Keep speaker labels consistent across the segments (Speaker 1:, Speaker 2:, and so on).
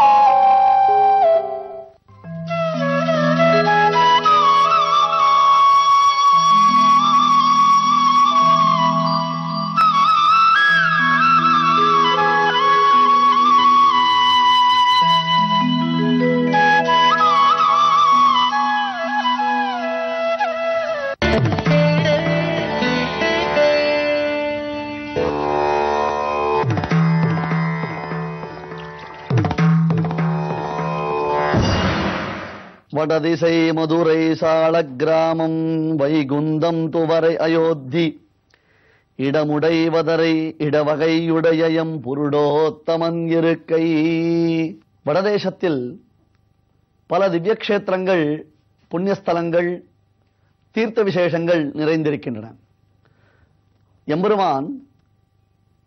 Speaker 1: you வடதிசை மதுரை சால கிராமம் வைகுந்தம் துவரை அயோத்தி இடமுடைவதரை இடவகையுடையம் புருடோத்தமன் இருக்கை வடதேசத்தில் பல திவ்யக்ஷேத்திரங்கள் புண்ணியஸ்தலங்கள் தீர்த்த விசேஷங்கள் நிறைந்திருக்கின்றன எம்பெருமான்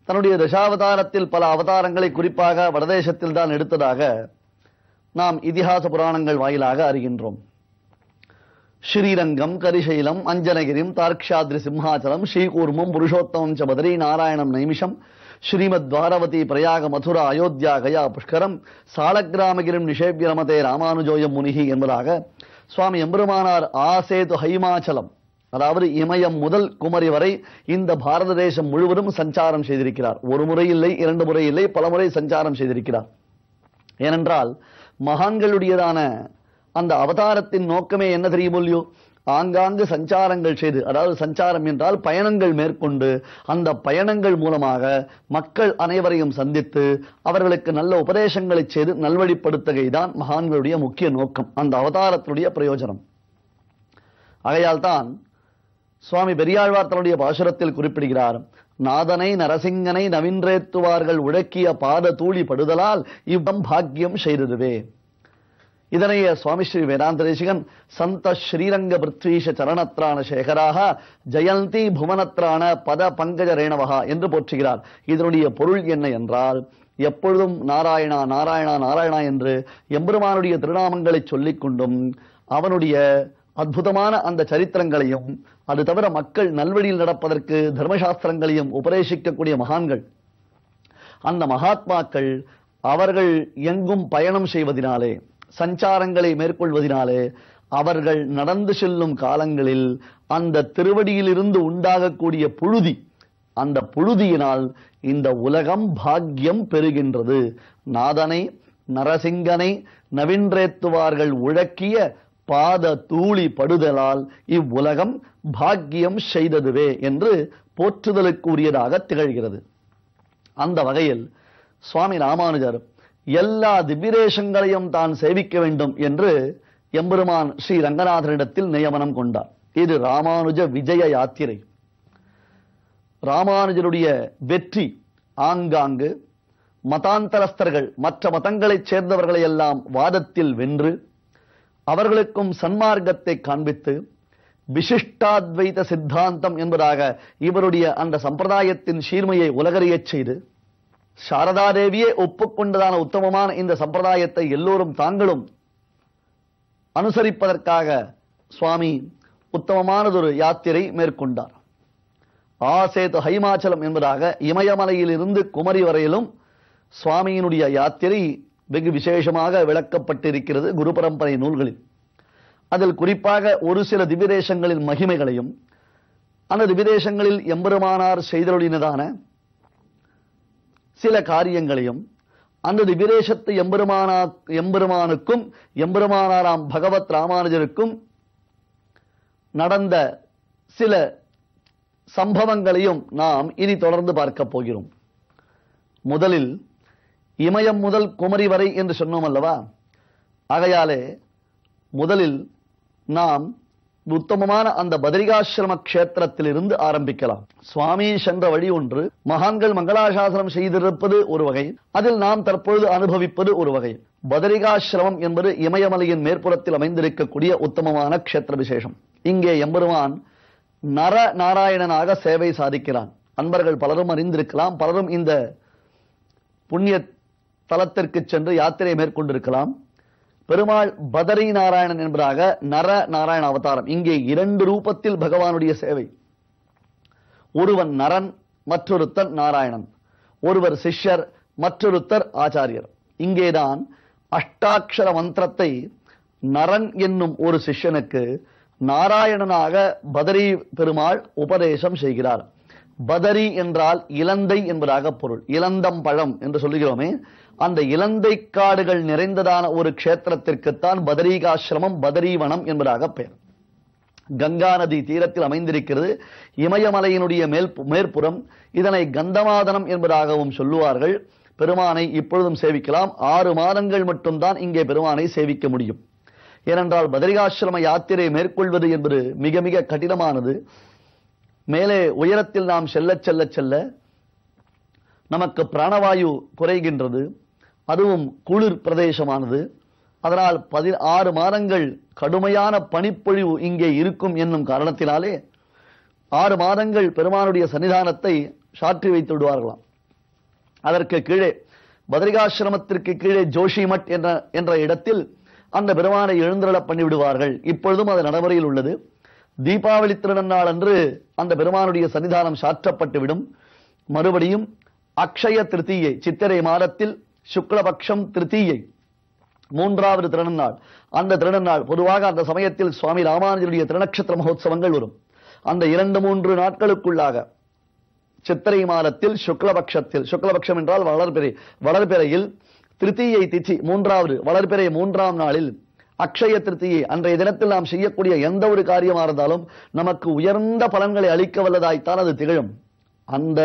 Speaker 1: தன்னுடைய தசாவதாரத்தில் பல அவதாரங்களை குறிப்பாக வடதேசத்தில் தான் எடுத்ததாக நாம் இதிகாச புராணங்கள் வாயிலாக அறிகின்றோம் ஸ்ரீரங்கம் கரிசைலம் அஞ்சனகிரிம் தார்க்ஷாத்ரி சிம்ஹாச்சலம் ஸ்ரீகூர்மம் புருஷோத்தமம் சபதரி நாராயணம் நைமிஷம் ஸ்ரீமத் துவாரவதி பிரயாக மதுரா அயோத்தியா கயா புஷ்கரம் சாலக்கிராமகிரிம் நிஷேபிய ரமதே ராமானுஜோயம் முனிகி என்பதாக சுவாமி எம்பெருமானார் ஆசேது ஹைமாச்சலம் அதாவது இமயம் முதல் குமரி வரை இந்த பாரத தேசம் முழுவதும் சஞ்சாரம் செய்திருக்கிறார் ஒரு முறை இல்லை இரண்டு முறை இல்லை பல முறை சஞ்சாரம் செய்திருக்கிறார் ஏனென்றால் மகான்களுடையதான அந்த அவதாரத்தின் நோக்கமே என்ன தெரியுமோ ஆங்காங்கு சஞ்சாரங்கள் செய்து அதாவது சஞ்சாரம் என்றால் பயணங்கள் மேற்கொண்டு அந்த பயணங்கள் மூலமாக மக்கள் அனைவரையும் சந்தித்து அவர்களுக்கு நல்ல உபதேசங்களை செய்து தான் மகான்களுடைய முக்கிய நோக்கம் அந்த அவதாரத்தினுடைய பிரயோஜனம் ஆகையால் தான் சுவாமி பெரியாழ்வார் தன்னுடைய பாசுரத்தில் குறிப்பிடுகிறார் நாதனை நரசிங்கனை நவீன்றேத்துவார்கள் உழக்கிய பாத தூளி படுதலால் இவ்வம் பாக்கியம் செய்ததுவே இதனைய சுவாமி ஸ்ரீ வேதாந்த தேசிகன் சந்த ஸ்ரீரங்க பிருத்வீஷ சரணத்ரான சேகராக ஜெயந்தி புவனத்ரான பத பங்கஜ ரேணவகா என்று போற்றுகிறார் இதனுடைய பொருள் என்ன என்றால் எப்பொழுதும் நாராயணா நாராயணா நாராயணா என்று எம்பெருமானுடைய திருநாமங்களை சொல்லிக் கொண்டும் அவனுடைய அற்புதமான அந்த சரித்திரங்களையும் அது தவிர மக்கள் நல்வழியில் நடப்பதற்கு தர்மசாஸ்திரங்களையும் உபதேசிக்கக்கூடிய மகான்கள் அந்த மகாத்மாக்கள் அவர்கள் எங்கும் பயணம் செய்வதினாலே சஞ்சாரங்களை மேற்கொள்வதினாலே அவர்கள் நடந்து செல்லும் காலங்களில் அந்த திருவடியிலிருந்து உண்டாகக்கூடிய புழுதி அந்த புழுதியினால் இந்த உலகம் பாக்கியம் பெறுகின்றது நாதனை நரசிங்கனை நவீன்றேத்துவார்கள் உழக்கிய பாத தூளி படுதலால் இவ்வுலகம் பாக்கியம் செய்ததுவே என்று போற்றுதலுக்குரியதாக திகழ்கிறது அந்த வகையில் சுவாமி ராமானுஜர் எல்லா திவ்யதேசங்களையும் தான் சேவிக்க வேண்டும் என்று எம்பெருமான் ஸ்ரீ ரங்கநாதனிடத்தில் நியமனம் கொண்டார் இது ராமானுஜ விஜய யாத்திரை ராமானுஜருடைய வெற்றி ஆங்காங்கு மதாந்தரஸ்தர்கள் மற்ற மதங்களைச் சேர்ந்தவர்களையெல்லாம் வாதத்தில் வென்று அவர்களுக்கும் சன்மார்க்கத்தை காண்பித்து விசிஷ்டாத்வைத சித்தாந்தம் என்பதாக இவருடைய அந்த சம்பிரதாயத்தின் சீர்மையை உலகறியச் செய்து சாரதாதேவியே ஒப்புக்கொண்டதான உத்தமமான இந்த சம்பிரதாயத்தை எல்லோரும் தாங்களும் அனுசரிப்பதற்காக சுவாமி உத்தமமானதொரு யாத்திரை மேற்கொண்டார் ஆசேது ஹைமாச்சலம் என்பதாக இமயமலையிலிருந்து குமரி வரையிலும் சுவாமியினுடைய யாத்திரை வெகு விசேஷமாக விளக்கப்பட்டிருக்கிறது குரு பரம்பரை நூல்களில் அதில் குறிப்பாக ஒரு சில திவிதேசங்களின் மகிமைகளையும் அந்த திவிதேசங்களில் எம்பெருமானார் செய்தருளினதான சில காரியங்களையும் அந்த திவிதேசத்து எம்பெருமானா எம்பெருமானுக்கும் எம்பெருமானாராம் பகவத் ராமானுஜருக்கும் நடந்த சில சம்பவங்களையும் நாம் இனி தொடர்ந்து பார்க்க போகிறோம் முதலில் இமயம் முதல் குமரி வரை என்று சொன்னோம் அல்லவா ஆகையாலே முதலில் நாம் உத்தமமான அந்த பதரிகாசிரம கஷேத்திரத்திலிருந்து ஆரம்பிக்கலாம் சுவாமி சென்ற வழி ஒன்று மகான்கள் மங்களாசாசனம் செய்திருப்பது ஒரு வகை அதில் நாம் தற்பொழுது அனுபவிப்பது ஒரு வகை பதரிகாசிரமம் என்பது இமயமலையின் மேற்புறத்தில் அமைந்திருக்கக்கூடிய உத்தமமான கஷேத்திர விசேஷம் இங்கே எம்பெருமான் நர நாராயணனாக சேவை சாதிக்கிறான் அன்பர்கள் பலரும் அறிந்திருக்கலாம் பலரும் இந்த புண்ணிய தலத்திற்கு சென்று யாத்திரை மேற்கொண்டிருக்கலாம் பெருமாள் பதரி நாராயணன் என்பதாக நர நாராயண அவதாரம் இங்கே இரண்டு ரூபத்தில் பகவானுடைய சேவை ஒருவன் நரன் மற்றொருத்தன் நாராயணன் ஒருவர் சிஷ்யர் மற்றொருத்தர் ஆச்சாரியர் இங்கேதான் அஷ்டாட்சர மந்திரத்தை நரன் என்னும் ஒரு சிஷ்யனுக்கு நாராயணனாக பதரி பெருமாள் உபதேசம் செய்கிறார் பதரி என்றால் இலந்தை என்பதாக பொருள் இலந்தம் பழம் என்று சொல்லுகிறோமே அந்த இலந்தை காடுகள் நிறைந்ததான ஒரு கஷேத்திரத்திற்குத்தான் பதரீகாசிரமம் பதரீவனம் என்பதாக பெயர் கங்கா நதி தீரத்தில் அமைந்திருக்கிறது இமயமலையினுடைய மேல் மேற்புறம் இதனை கந்தமாதனம் என்பதாகவும் சொல்லுவார்கள் பெருமானை இப்பொழுதும் சேவிக்கலாம் ஆறு மாதங்கள் மட்டும்தான் இங்கே பெருமானை சேவிக்க முடியும் ஏனென்றால் பதரிகாசிரம யாத்திரை மேற்கொள்வது என்பது மிக மிக கடினமானது மேலே உயரத்தில் நாம் செல்ல செல்ல செல்ல நமக்கு பிராணவாயு குறைகின்றது அதுவும் குளிர் பிரதேசமானது அதனால் பதினாறு மாதங்கள் கடுமையான பனிப்பொழிவு இங்கே இருக்கும் என்னும் காரணத்தினாலே ஆறு மாதங்கள் பெருமானுடைய சன்னிதானத்தை சாற்றி வைத்து விடுவார்களாம் அதற்கு கீழே பதிரிகாசிரமத்திற்கு கீழே ஜோஷிமட் என்ற என்ற இடத்தில் அந்த பெருமானை எழுந்திரள பண்ணிவிடுவார்கள் இப்பொழுதும் அது நடைமுறையில் உள்ளது தீபாவளி திருநன்னாள் அன்று அந்த பெருமானுடைய சன்னிதானம் சாற்றப்பட்டு விடும் மறுபடியும் அக்ஷய திருத்தீயை சித்திரை மாதத்தில் சுக்லபக்ஷம் திருத்தீயை மூன்றாவது திருநன்னாள் அந்த திருநன்னாள் பொதுவாக அந்த சமயத்தில் சுவாமி ராமானுஜருடைய திருநக்ஷத்திர மகோத்சவங்கள் வரும் அந்த இரண்டு மூன்று நாட்களுக்குள்ளாக சித்திரை மாதத்தில் சுக்லபக்ஷத்தில் சுக்லபக்ஷம் என்றால் வளர்பிறை வளர்பிறையில் திருத்தீயை திச்சி மூன்றாவது வளர்பிறை மூன்றாம் நாளில் அக்ஷய திருத்தியை அன்றைய தினத்தில் நாம் செய்யக்கூடிய எந்த ஒரு காரியமாக இருந்தாலும் நமக்கு உயர்ந்த பலன்களை அளிக்க வல்லதாய்த்தான் அது திகழும் அந்த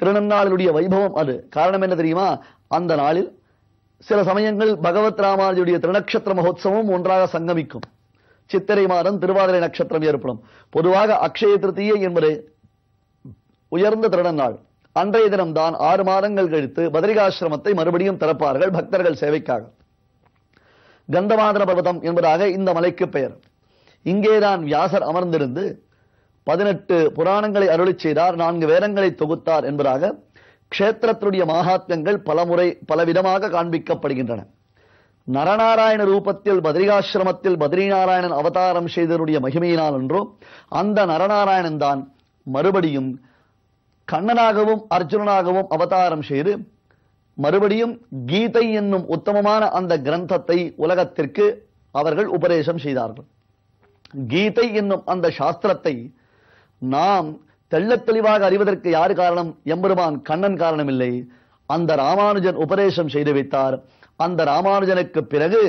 Speaker 1: திருநன்னாளினுடைய வைபவம் அது காரணம் என்ன தெரியுமா அந்த நாளில் சில சமயங்கள் பகவத் ராமாஜியுடைய திருநக்ஷத்திர மகோத்சவம் ஒன்றாக சங்கமிக்கும் சித்திரை மாதம் திருவாதிரை நட்சத்திரம் ஏற்படும் பொதுவாக அக்ஷய திருத்தியை என்பது உயர்ந்த திருநன்னாள் அன்றைய தினம்தான் ஆறு மாதங்கள் கழித்து பதிரிகாசிரமத்தை மறுபடியும் திறப்பார்கள் பக்தர்கள் சேவைக்காக கந்தமாதர பர்வதம் என்பதாக இந்த மலைக்கு பெயர் இங்கேதான் வியாசர் அமர்ந்திருந்து பதினெட்டு புராணங்களை அருளி செய்தார் நான்கு வேதங்களை தொகுத்தார் என்பதாக க்ஷேத்திரத்தினுடைய மகாத்மியங்கள் பலமுறை பலவிதமாக காண்பிக்கப்படுகின்றன நரநாராயண ரூபத்தில் பதிரி நாராயணன் அவதாரம் செய்ததனுடைய மகிமையினால் என்றோ அந்த நரநாராயணன் தான் மறுபடியும் கண்ணனாகவும் அர்ஜுனனாகவும் அவதாரம் செய்து மறுபடியும் கீதை என்னும் உத்தமமான அந்த கிரந்தத்தை உலகத்திற்கு அவர்கள் உபதேசம் செய்தார்கள் கீதை என்னும் அந்த சாஸ்திரத்தை நாம் தெள்ள தெளிவாக அறிவதற்கு யார் காரணம் எம்பெருமான் கண்ணன் காரணம் இல்லை அந்த ராமானுஜன் உபதேசம் செய்து வைத்தார் அந்த ராமானுஜனுக்கு பிறகு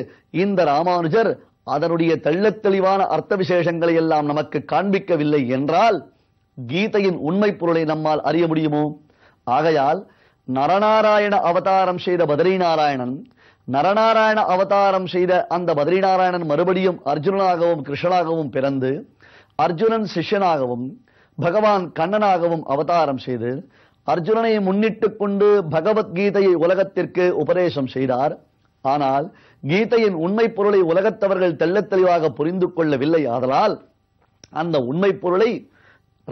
Speaker 1: இந்த ராமானுஜர் அதனுடைய தெள்ள தெளிவான அர்த்த விசேஷங்களை எல்லாம் நமக்கு காண்பிக்கவில்லை என்றால் கீதையின் உண்மை பொருளை நம்மால் அறிய முடியுமோ ஆகையால் நரநாராயண அவதாரம் செய்த நாராயணன் நரநாராயண அவதாரம் செய்த அந்த நாராயணன் மறுபடியும் அர்ஜுனனாகவும் கிருஷ்ணனாகவும் பிறந்து அர்ஜுனன் சிஷ்யனாகவும் பகவான் கண்ணனாகவும் அவதாரம் செய்து அர்ஜுனனை முன்னிட்டுக் கொண்டு பகவத்கீதையை உலகத்திற்கு உபதேசம் செய்தார் ஆனால் கீதையின் உண்மை பொருளை உலகத்தவர்கள் தெல்ல தெளிவாக புரிந்து கொள்ளவில்லை ஆதலால் அந்த உண்மை பொருளை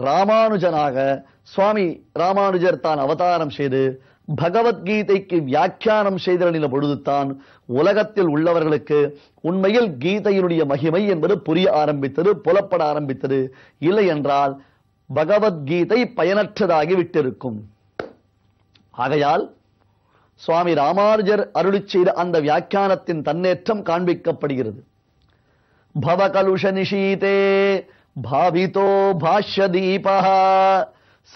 Speaker 1: ராமானுஜனாக சுவாமி ராமானுஜர் தான் அவதாரம் செய்து பகவத்கீதைக்கு வியாக்கியானம் செய்தலின பொழுதுதான் உலகத்தில் உள்ளவர்களுக்கு உண்மையில் கீதையினுடைய மகிமை என்பது புரிய ஆரம்பித்தது புலப்பட ஆரம்பித்தது இல்லை என்றால் பகவத்கீதை பயனற்றதாகி விட்டிருக்கும் ஆகையால் சுவாமி ராமானுஜர் அருளி செய்த அந்த வியாக்கியானத்தின் தன்னேற்றம் காண்பிக்கப்படுகிறது பவகலுஷ நிஷீதே பாவிதோ பாஷ்ய தீபா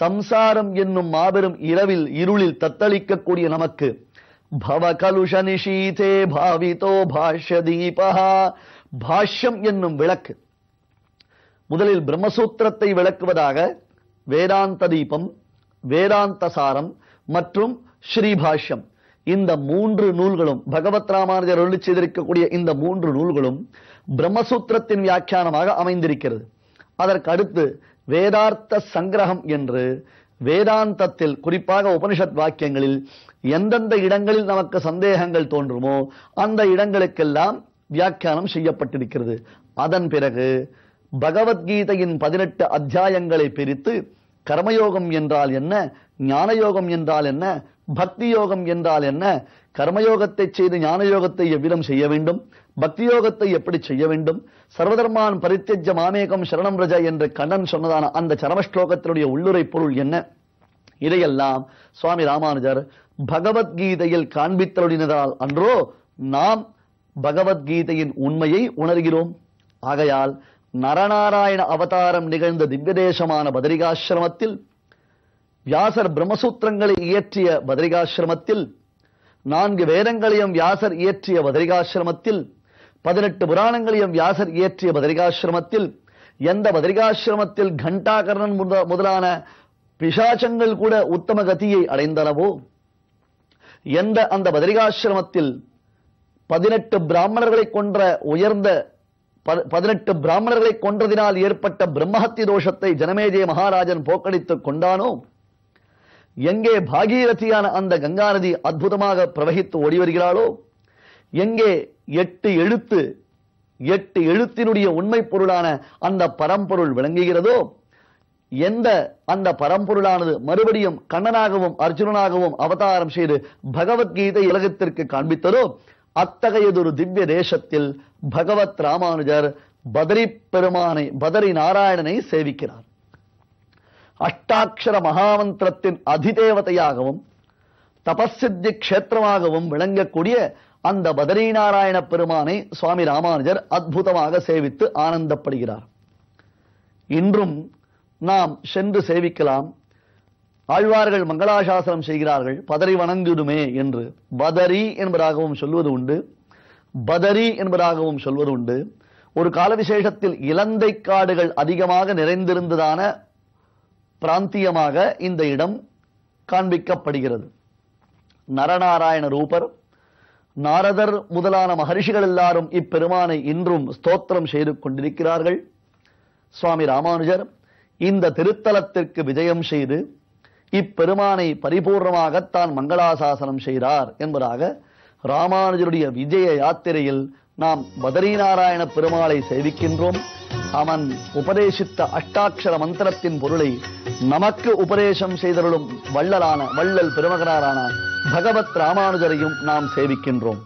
Speaker 1: சம்சாரம் என்னும் மாபெரும் இரவில் இருளில் தத்தளிக்கக்கூடிய நமக்கு பவகலுஷ நிஷீதே பாவிதோ பாஷ்ய தீபா பாஷ்யம் என்னும் விளக்கு முதலில் பிரம்மசூத்திரத்தை விளக்குவதாக வேதாந்த தீபம் வேதாந்த சாரம் மற்றும் ஸ்ரீபாஷ்யம் இந்த மூன்று நூல்களும் பகவத் ராமானுஜர் அருளி செய்திருக்கக்கூடிய இந்த மூன்று நூல்களும் பிரம்மசூத்திரத்தின் வியாக்கியானமாக அமைந்திருக்கிறது அதற்கு அடுத்து வேதார்த்த சங்கிரகம் என்று வேதாந்தத்தில் குறிப்பாக உபனிஷத் வாக்கியங்களில் எந்தெந்த இடங்களில் நமக்கு சந்தேகங்கள் தோன்றுமோ அந்த இடங்களுக்கெல்லாம் வியாக்கியானம் செய்யப்பட்டிருக்கிறது அதன் பிறகு பகவத்கீதையின் பதினெட்டு அத்தியாயங்களை பிரித்து கர்மயோகம் என்றால் என்ன ஞானயோகம் என்றால் என்ன பக்தி யோகம் என்றால் என்ன கர்மயோகத்தை செய்து ஞான யோகத்தை எவ்விதம் செய்ய வேண்டும் பக்தி யோகத்தை எப்படி செய்ய வேண்டும் சர்வதர்மான் பரித்தஜ மாமேகம் சரணம் ரஜ என்று கண்ணன் சொன்னதான அந்த சரமஸ்லோகத்தினுடைய உள்ளுரை பொருள் என்ன இதையெல்லாம் சுவாமி ராமானுஜர் பகவத்கீதையில் காண்பித்தலுடினதால் அன்றோ நாம் பகவத்கீதையின் உண்மையை உணர்கிறோம் ஆகையால் நரநாராயண அவதாரம் நிகழ்ந்த திவ்யதேசமான பதிரிகாசிரமத்தில் வியாசர் பிரம்மசூத்திரங்களை இயற்றிய பதிரிகாசிரமத்தில் நான்கு வேதங்களையும் வியாசர் இயற்றிய பதிரிகாசிரமத்தில் பதினெட்டு புராணங்களையும் வியாசர் இயற்றிய பதிரிகாசிரமத்தில் எந்த பதிரிகாசிரமத்தில் கண்டாகரணன் முதலான பிசாச்சங்கள் கூட உத்தம கதியை அடைந்தனவோ எந்த அந்த பதிரிகாசிரமத்தில் பதினெட்டு பிராமணர்களை கொன்ற உயர்ந்த பதினெட்டு பிராமணர்களை கொன்றதினால் ஏற்பட்ட பிரம்மஹத்தி தோஷத்தை ஜனமேஜய மகாராஜன் போக்கடித்துக் கொண்டானோ எங்கே பாகீரதியான அந்த கங்கா நதி அற்புதமாக பிரவகித்து ஓடி வருகிறாளோ எங்கே எட்டு எழுத்து எட்டு எழுத்தினுடைய உண்மை பொருளான அந்த பரம்பொருள் விளங்குகிறதோ எந்த அந்த பரம்பொருளானது மறுபடியும் கண்ணனாகவும் அர்ஜுனனாகவும் அவதாரம் செய்து பகவத்கீதை உலகத்திற்கு காண்பித்ததோ அத்தகையதொரு திவ்ய தேசத்தில் பகவத் ராமானுஜர் பதரி பெருமானை பதரி நாராயணனை சேவிக்கிறார் அஷ்டாட்சர மகாமந்திரத்தின் அதிதேவதையாகவும் தபசித்தி கஷேத்திரமாகவும் விளங்கக்கூடிய அந்த பதரீநாராயண பெருமானை சுவாமி ராமானுஜர் அற்புதமாக சேவித்து ஆனந்தப்படுகிறார் இன்றும் நாம் சென்று சேவிக்கலாம் ஆழ்வார்கள் மங்களாசாசனம் செய்கிறார்கள் பதறி வணங்குதுமே என்று பதரி என்பதாகவும் சொல்வது உண்டு பதரி என்பதாகவும் சொல்வது உண்டு ஒரு காலவிசேஷத்தில் இலந்தை காடுகள் அதிகமாக நிறைந்திருந்ததான பிராந்தியமாக இந்த இடம் காண்பிக்கப்படுகிறது நரநாராயண ரூபர் நாரதர் முதலான மகரிஷிகள் எல்லாரும் இப்பெருமானை இன்றும் ஸ்தோத்திரம் செய்து கொண்டிருக்கிறார்கள் சுவாமி ராமானுஜர் இந்த திருத்தலத்திற்கு விஜயம் செய்து இப்பெருமானை பரிபூர்ணமாகத்தான் மங்களாசாசனம் செய்கிறார் என்பதாக ராமானுஜருடைய விஜய யாத்திரையில் நாம் பதரீநாராயண பெருமாளை சேவிக்கின்றோம் அவன் உபதேசித்த அஷ்டாட்சர மந்திரத்தின் பொருளை நமக்கு உபதேசம் செய்தருளும் வள்ளலான வள்ளல் பெருமகனாரான பகவத் ராமானுஜரையும் நாம் சேவிக்கின்றோம்